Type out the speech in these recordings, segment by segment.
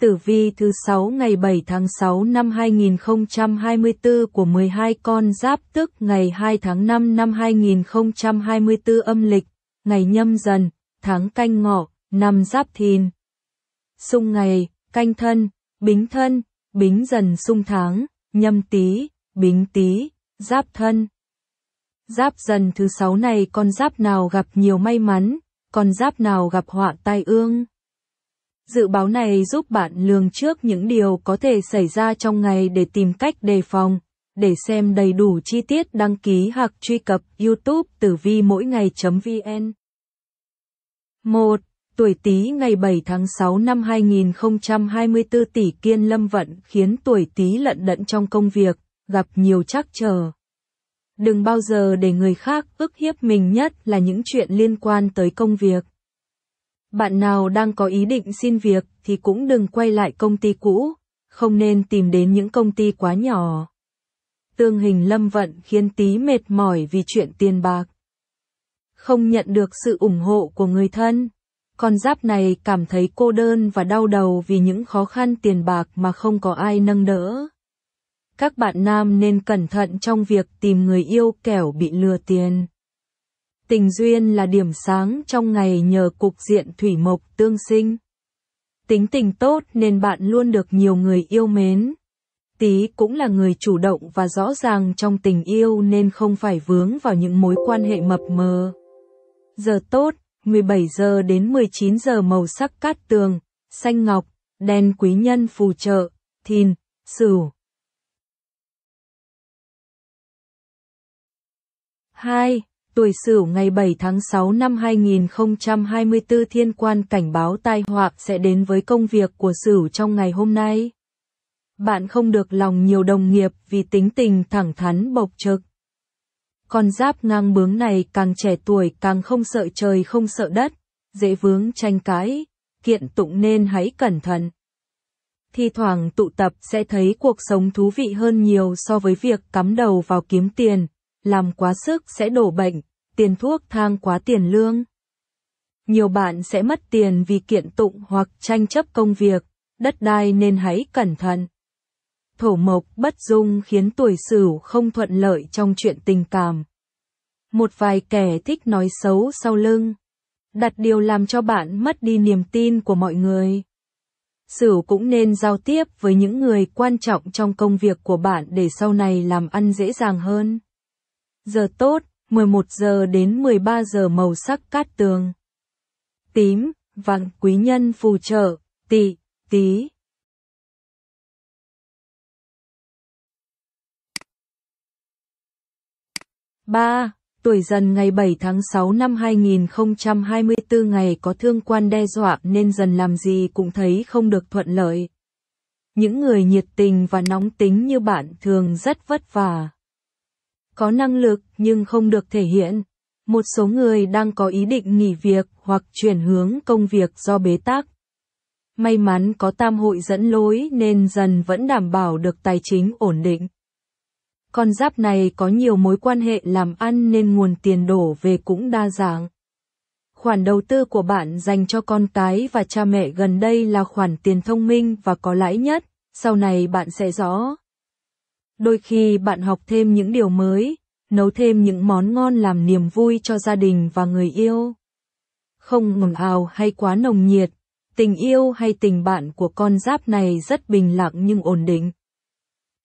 Tử vi thứ 6 ngày 7 tháng 6 năm 2024 của 12 con giáp tức ngày 2 tháng 5 năm 2024 âm lịch, ngày nhâm dần, tháng canh ngọ, năm giáp thìn. Xung ngày, canh thân, bính thân, bính dần xung tháng, nhâm tý, bính tý, giáp thân. Giáp dần thứ 6 này con giáp nào gặp nhiều may mắn, con giáp nào gặp họa tai ương. Dự báo này giúp bạn lường trước những điều có thể xảy ra trong ngày để tìm cách đề phòng. Để xem đầy đủ chi tiết đăng ký hoặc truy cập YouTube tử vi mỗi ngày.vn. 1. Tuổi Tý ngày 7 tháng 6 năm 2024 tỷ kiên lâm vận khiến tuổi Tý lận đận trong công việc, gặp nhiều trắc trở. Đừng bao giờ để người khác ức hiếp mình nhất là những chuyện liên quan tới công việc. Bạn nào đang có ý định xin việc thì cũng đừng quay lại công ty cũ, không nên tìm đến những công ty quá nhỏ. Tương hình lâm vận khiến tí mệt mỏi vì chuyện tiền bạc. Không nhận được sự ủng hộ của người thân, con giáp này cảm thấy cô đơn và đau đầu vì những khó khăn tiền bạc mà không có ai nâng đỡ. Các bạn nam nên cẩn thận trong việc tìm người yêu kẻo bị lừa tiền. Tình duyên là điểm sáng trong ngày nhờ cục diện thủy mộc tương sinh. Tính tình tốt nên bạn luôn được nhiều người yêu mến. Tí cũng là người chủ động và rõ ràng trong tình yêu nên không phải vướng vào những mối quan hệ mập mờ. Giờ tốt, 17 giờ đến 19 giờ màu sắc cát tường, xanh ngọc, đen quý nhân phù trợ, thìn, sửu. 2 tuổi Sửu ngày 7 tháng 6 năm 2024 thiên quan cảnh báo tai họa sẽ đến với công việc của Sửu trong ngày hôm nay. Bạn không được lòng nhiều đồng nghiệp vì tính tình thẳng thắn bộc trực. Con giáp ngang bướng này càng trẻ tuổi càng không sợ trời không sợ đất, dễ vướng tranh cãi, kiện tụng nên hãy cẩn thận. Thi thoảng tụ tập sẽ thấy cuộc sống thú vị hơn nhiều so với việc cắm đầu vào kiếm tiền làm quá sức sẽ đổ bệnh, tiền thuốc thang quá tiền lương. Nhiều bạn sẽ mất tiền vì kiện tụng hoặc tranh chấp công việc, đất đai nên hãy cẩn thận. Thổ mộc bất dung khiến tuổi sửu không thuận lợi trong chuyện tình cảm. Một vài kẻ thích nói xấu sau lưng, đặt điều làm cho bạn mất đi niềm tin của mọi người. Sửu cũng nên giao tiếp với những người quan trọng trong công việc của bạn để sau này làm ăn dễ dàng hơn giờ tốt, 11 giờ đến 13 giờ màu sắc cát tường. Tím, vàng quý nhân phù trợ, tỵ, tí. ba Tuổi dần ngày 7 tháng 6 năm 2024 ngày có thương quan đe dọa nên dần làm gì cũng thấy không được thuận lợi. Những người nhiệt tình và nóng tính như bạn thường rất vất vả có năng lực nhưng không được thể hiện. Một số người đang có ý định nghỉ việc hoặc chuyển hướng công việc do bế tắc. May mắn có tam hội dẫn lối nên dần vẫn đảm bảo được tài chính ổn định. Con giáp này có nhiều mối quan hệ làm ăn nên nguồn tiền đổ về cũng đa dạng. Khoản đầu tư của bạn dành cho con cái và cha mẹ gần đây là khoản tiền thông minh và có lãi nhất, sau này bạn sẽ rõ. Đôi khi bạn học thêm những điều mới, nấu thêm những món ngon làm niềm vui cho gia đình và người yêu. Không ngầm ào hay quá nồng nhiệt, tình yêu hay tình bạn của con giáp này rất bình lặng nhưng ổn định.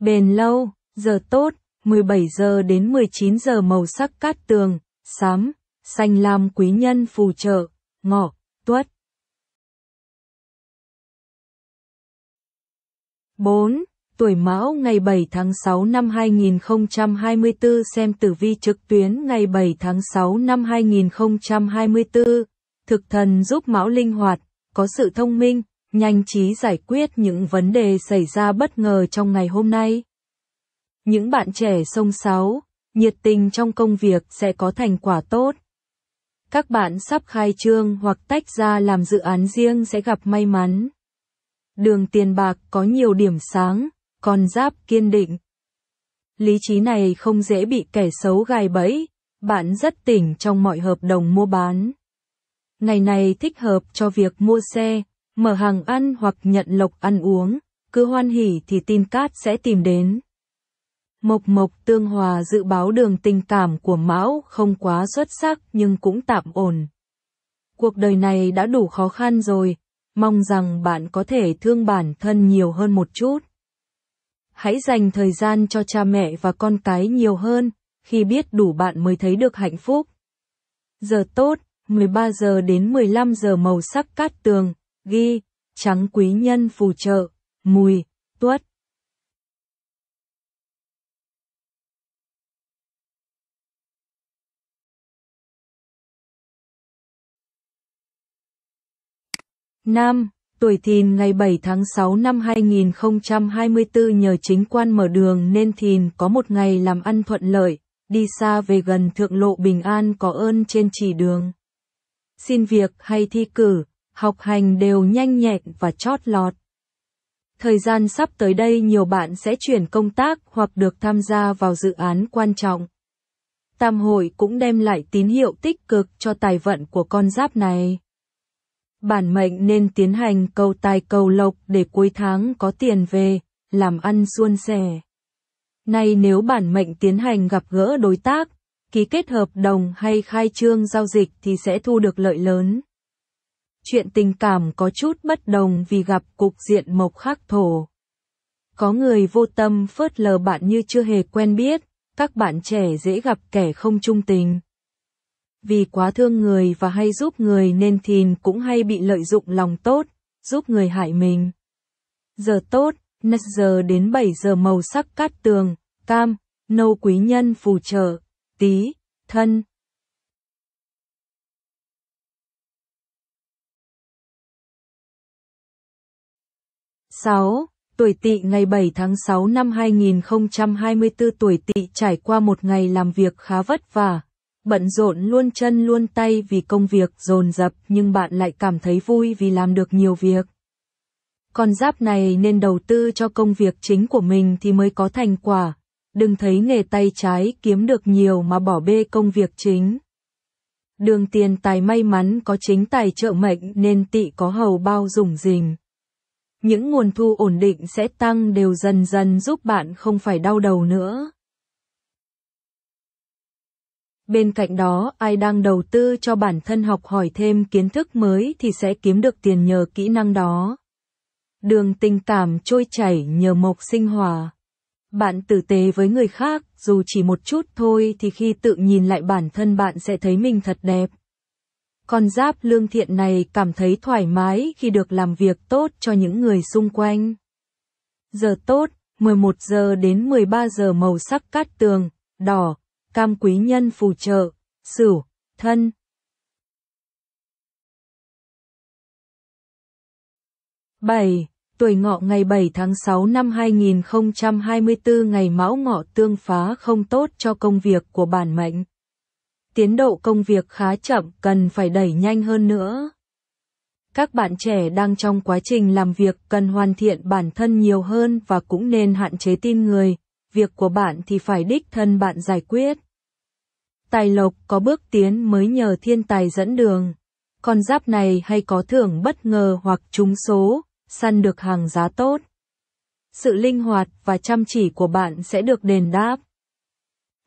Bền lâu, giờ tốt, 17 giờ đến 19 giờ màu sắc cát tường, xám, xanh lam quý nhân phù trợ, ngọ, tuất. 4 tuổi Mão ngày 7 tháng 6 năm 2024 xem tử vi trực tuyến ngày 7 tháng 6 năm 2024. Thực thần giúp Mão linh hoạt, có sự thông minh, nhanh trí giải quyết những vấn đề xảy ra bất ngờ trong ngày hôm nay. Những bạn trẻ sông sáo, nhiệt tình trong công việc sẽ có thành quả tốt. Các bạn sắp khai trương hoặc tách ra làm dự án riêng sẽ gặp may mắn. Đường tiền bạc có nhiều điểm sáng, con giáp kiên định. Lý trí này không dễ bị kẻ xấu gài bẫy, bạn rất tỉnh trong mọi hợp đồng mua bán. Ngày này thích hợp cho việc mua xe, mở hàng ăn hoặc nhận lộc ăn uống, cứ hoan hỉ thì tin cát sẽ tìm đến. Mộc Mộc Tương Hòa dự báo đường tình cảm của Mão không quá xuất sắc nhưng cũng tạm ổn. Cuộc đời này đã đủ khó khăn rồi, mong rằng bạn có thể thương bản thân nhiều hơn một chút. Hãy dành thời gian cho cha mẹ và con cái nhiều hơn, khi biết đủ bạn mới thấy được hạnh phúc. Giờ tốt, 13 giờ đến 15 giờ màu sắc cát tường, ghi, trắng quý nhân phù trợ, mùi, tuất. Nam tuổi Thìn ngày 7 tháng 6 năm 2024 nhờ chính quan mở đường nên Thìn có một ngày làm ăn thuận lợi, đi xa về gần thượng lộ bình an có ơn trên chỉ đường. Xin việc hay thi cử, học hành đều nhanh nhẹn và chót lọt. Thời gian sắp tới đây nhiều bạn sẽ chuyển công tác hoặc được tham gia vào dự án quan trọng. Tam hội cũng đem lại tín hiệu tích cực cho tài vận của con giáp này bản mệnh nên tiến hành cầu tài cầu lộc để cuối tháng có tiền về, làm ăn suôn sẻ. Nay nếu bản mệnh tiến hành gặp gỡ đối tác, ký kết hợp đồng hay khai trương giao dịch thì sẽ thu được lợi lớn. Chuyện tình cảm có chút bất đồng vì gặp cục diện mộc khắc thổ. Có người vô tâm phớt lờ bạn như chưa hề quen biết, các bạn trẻ dễ gặp kẻ không trung tình vì quá thương người và hay giúp người nên thìn cũng hay bị lợi dụng lòng tốt, giúp người hại mình. Giờ tốt, nất giờ đến 7 giờ màu sắc cát tường, cam, nâu quý nhân phù trợ, tí, thân. sáu Tuổi Tỵ ngày 7 tháng 6 năm 2024 tuổi Tỵ trải qua một ngày làm việc khá vất vả, bận rộn luôn chân luôn tay vì công việc dồn dập nhưng bạn lại cảm thấy vui vì làm được nhiều việc. Con giáp này nên đầu tư cho công việc chính của mình thì mới có thành quả, đừng thấy nghề tay trái kiếm được nhiều mà bỏ bê công việc chính. Đường tiền tài may mắn có chính tài trợ mệnh nên tị có hầu bao rủng rình. Những nguồn thu ổn định sẽ tăng đều dần dần giúp bạn không phải đau đầu nữa. Bên cạnh đó, ai đang đầu tư cho bản thân học hỏi thêm kiến thức mới thì sẽ kiếm được tiền nhờ kỹ năng đó. Đường tình cảm trôi chảy nhờ mộc sinh hòa. Bạn tử tế với người khác, dù chỉ một chút thôi thì khi tự nhìn lại bản thân bạn sẽ thấy mình thật đẹp. Con giáp lương thiện này cảm thấy thoải mái khi được làm việc tốt cho những người xung quanh. Giờ tốt, 11 giờ đến 13 giờ màu sắc cát tường, đỏ, cam quý nhân phù trợ, sửu, thân. bảy Tuổi ngọ ngày 7 tháng 6 năm 2024 ngày mão ngọ tương phá không tốt cho công việc của bản mệnh. Tiến độ công việc khá chậm cần phải đẩy nhanh hơn nữa. Các bạn trẻ đang trong quá trình làm việc cần hoàn thiện bản thân nhiều hơn và cũng nên hạn chế tin người, việc của bạn thì phải đích thân bạn giải quyết. Tài lộc có bước tiến mới nhờ thiên tài dẫn đường. Con giáp này hay có thưởng bất ngờ hoặc trúng số, săn được hàng giá tốt. Sự linh hoạt và chăm chỉ của bạn sẽ được đền đáp.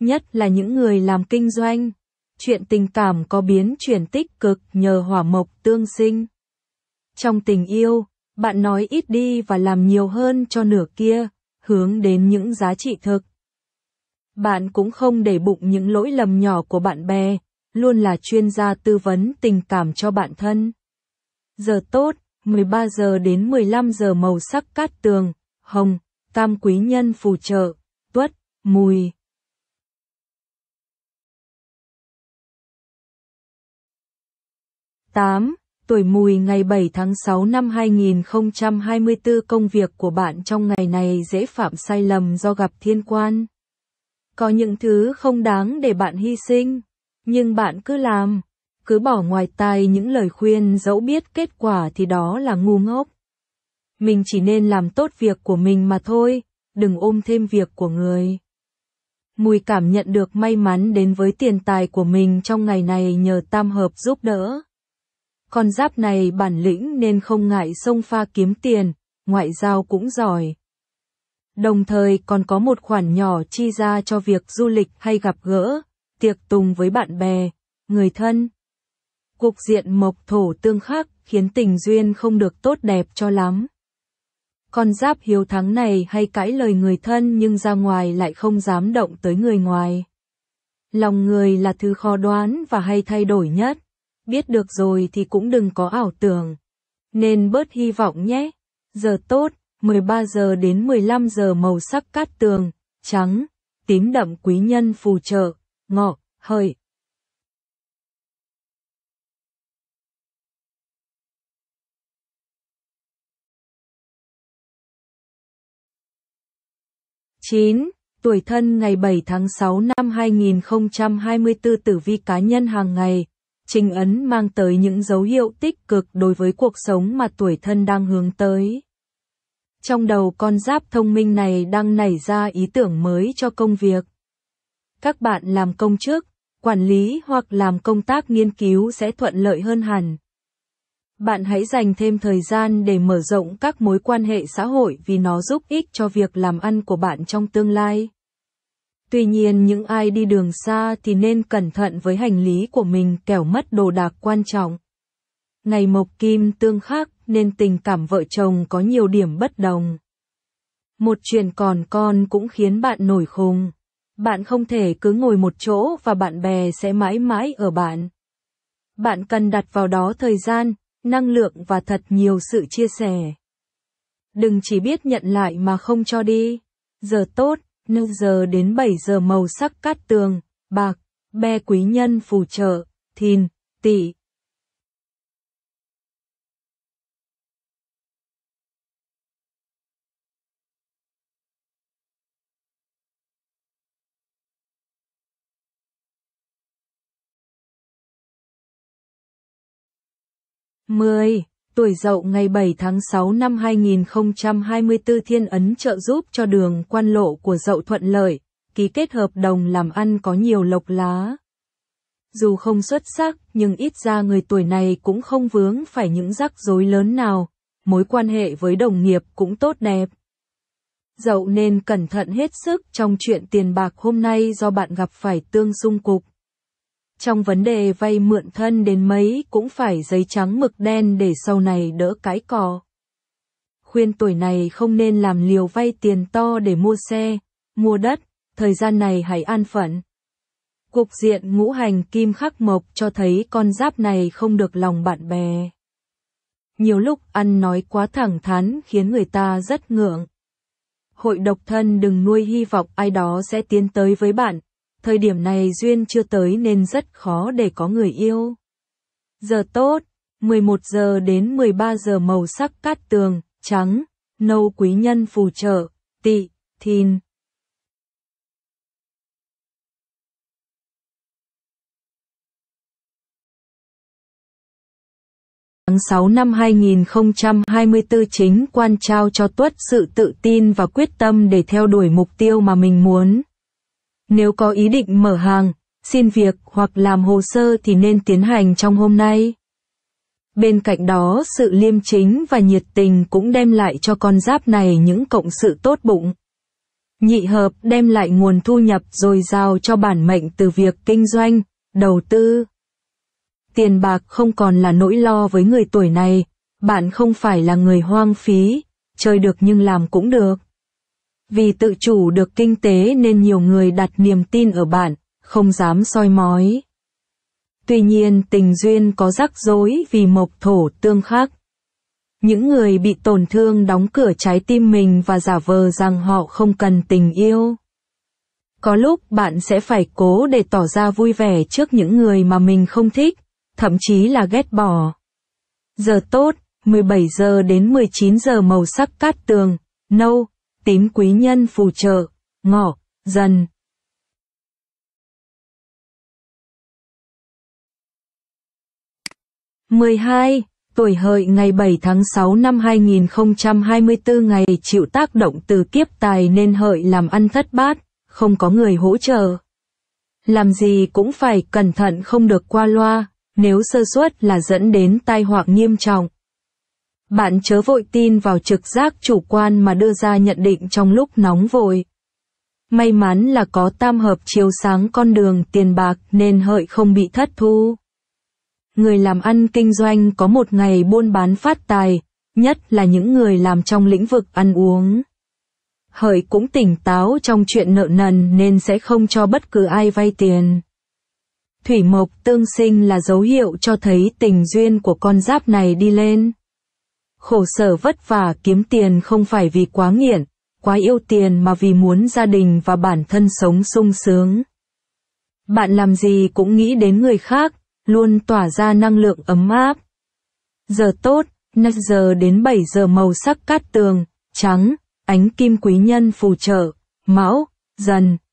Nhất là những người làm kinh doanh. Chuyện tình cảm có biến chuyển tích cực nhờ hỏa mộc tương sinh. Trong tình yêu, bạn nói ít đi và làm nhiều hơn cho nửa kia, hướng đến những giá trị thực. Bạn cũng không để bụng những lỗi lầm nhỏ của bạn bè, luôn là chuyên gia tư vấn tình cảm cho bạn thân. Giờ tốt, 13 giờ đến 15 giờ màu sắc cát tường, hồng, tam quý nhân phù trợ, tuất, mùi. tám tuổi mùi ngày 7 tháng 6 năm 2024 công việc của bạn trong ngày này dễ phạm sai lầm do gặp thiên quan. Có những thứ không đáng để bạn hy sinh, nhưng bạn cứ làm, cứ bỏ ngoài tai những lời khuyên dẫu biết kết quả thì đó là ngu ngốc. Mình chỉ nên làm tốt việc của mình mà thôi, đừng ôm thêm việc của người. Mùi cảm nhận được may mắn đến với tiền tài của mình trong ngày này nhờ tam hợp giúp đỡ. Con giáp này bản lĩnh nên không ngại sông pha kiếm tiền, ngoại giao cũng giỏi. Đồng thời còn có một khoản nhỏ chi ra cho việc du lịch hay gặp gỡ, tiệc tùng với bạn bè, người thân. cuộc diện mộc thổ tương khắc khiến tình duyên không được tốt đẹp cho lắm. Con giáp hiếu thắng này hay cãi lời người thân nhưng ra ngoài lại không dám động tới người ngoài. Lòng người là thứ khó đoán và hay thay đổi nhất biết được rồi thì cũng đừng có ảo tưởng. Nên bớt hy vọng nhé. Giờ tốt, 13 giờ đến 15 giờ màu sắc cát tường, trắng, tím đậm quý nhân phù trợ, ngọ, hơi chín Tuổi thân ngày 7 tháng 6 năm 2024 tử vi cá nhân hàng ngày, Trình Ấn mang tới những dấu hiệu tích cực đối với cuộc sống mà tuổi thân đang hướng tới. Trong đầu con giáp thông minh này đang nảy ra ý tưởng mới cho công việc. Các bạn làm công chức, quản lý hoặc làm công tác nghiên cứu sẽ thuận lợi hơn hẳn. Bạn hãy dành thêm thời gian để mở rộng các mối quan hệ xã hội vì nó giúp ích cho việc làm ăn của bạn trong tương lai. Tuy nhiên những ai đi đường xa thì nên cẩn thận với hành lý của mình kẻo mất đồ đạc quan trọng. Ngày mộc kim tương khắc nên tình cảm vợ chồng có nhiều điểm bất đồng. Một chuyện còn con cũng khiến bạn nổi khùng. Bạn không thể cứ ngồi một chỗ và bạn bè sẽ mãi mãi ở bạn. Bạn cần đặt vào đó thời gian, năng lượng và thật nhiều sự chia sẻ. Đừng chỉ biết nhận lại mà không cho đi. Giờ tốt, Nâu giờ đến 7 giờ màu sắc cát tường, bạc, be quý nhân phù trợ, thìn, tỵ. mười tuổi dậu ngày 7 tháng 6 năm 2024 thiên ấn trợ giúp cho đường quan lộ của dậu thuận lợi, ký kết hợp đồng làm ăn có nhiều lộc lá. Dù không xuất sắc, nhưng ít ra người tuổi này cũng không vướng phải những rắc rối lớn nào, mối quan hệ với đồng nghiệp cũng tốt đẹp. Dậu nên cẩn thận hết sức trong chuyện tiền bạc hôm nay do bạn gặp phải tương xung cục trong vấn đề vay mượn thân đến mấy cũng phải giấy trắng mực đen để sau này đỡ cái cò. Khuyên tuổi này không nên làm liều vay tiền to để mua xe, mua đất, thời gian này hãy an phận. Cục diện ngũ hành kim khắc mộc cho thấy con giáp này không được lòng bạn bè. Nhiều lúc ăn nói quá thẳng thắn khiến người ta rất ngượng. Hội độc thân đừng nuôi hy vọng ai đó sẽ tiến tới với bạn, Thời điểm này duyên chưa tới nên rất khó để có người yêu. Giờ tốt, 11 giờ đến 13 giờ màu sắc cát tường, trắng, nâu quý nhân phù trợ, tỵ, thìn. Tháng 6 năm 2024 chính quan trao cho Tuất sự tự tin và quyết tâm để theo đuổi mục tiêu mà mình muốn. Nếu có ý định mở hàng, xin việc hoặc làm hồ sơ thì nên tiến hành trong hôm nay. Bên cạnh đó, sự liêm chính và nhiệt tình cũng đem lại cho con giáp này những cộng sự tốt bụng. Nhị hợp đem lại nguồn thu nhập rồi giao cho bản mệnh từ việc kinh doanh, đầu tư. Tiền bạc không còn là nỗi lo với người tuổi này, bạn không phải là người hoang phí, chơi được nhưng làm cũng được. Vì tự chủ được kinh tế nên nhiều người đặt niềm tin ở bạn, không dám soi mói. Tuy nhiên tình duyên có rắc rối vì mộc thổ tương khắc. Những người bị tổn thương đóng cửa trái tim mình và giả vờ rằng họ không cần tình yêu. Có lúc bạn sẽ phải cố để tỏ ra vui vẻ trước những người mà mình không thích, thậm chí là ghét bỏ. Giờ tốt, 17 giờ đến 19 giờ màu sắc cát tường, nâu, tín quý nhân phù trợ, ngọ, dần. mười hai Tuổi hợi ngày 7 tháng 6 năm 2024 ngày chịu tác động từ kiếp tài nên hợi làm ăn thất bát, không có người hỗ trợ. Làm gì cũng phải cẩn thận không được qua loa, nếu sơ suất là dẫn đến tai họa nghiêm trọng. Bạn chớ vội tin vào trực giác chủ quan mà đưa ra nhận định trong lúc nóng vội. May mắn là có tam hợp chiếu sáng con đường tiền bạc nên hợi không bị thất thu. Người làm ăn kinh doanh có một ngày buôn bán phát tài, nhất là những người làm trong lĩnh vực ăn uống. Hợi cũng tỉnh táo trong chuyện nợ nần nên sẽ không cho bất cứ ai vay tiền. Thủy mộc tương sinh là dấu hiệu cho thấy tình duyên của con giáp này đi lên khổ sở vất vả kiếm tiền không phải vì quá nghiện, quá yêu tiền mà vì muốn gia đình và bản thân sống sung sướng. Bạn làm gì cũng nghĩ đến người khác, luôn tỏa ra năng lượng ấm áp. Giờ tốt, 5 giờ đến 7 giờ màu sắc cát tường, trắng, ánh kim quý nhân phù trợ, mão, dần.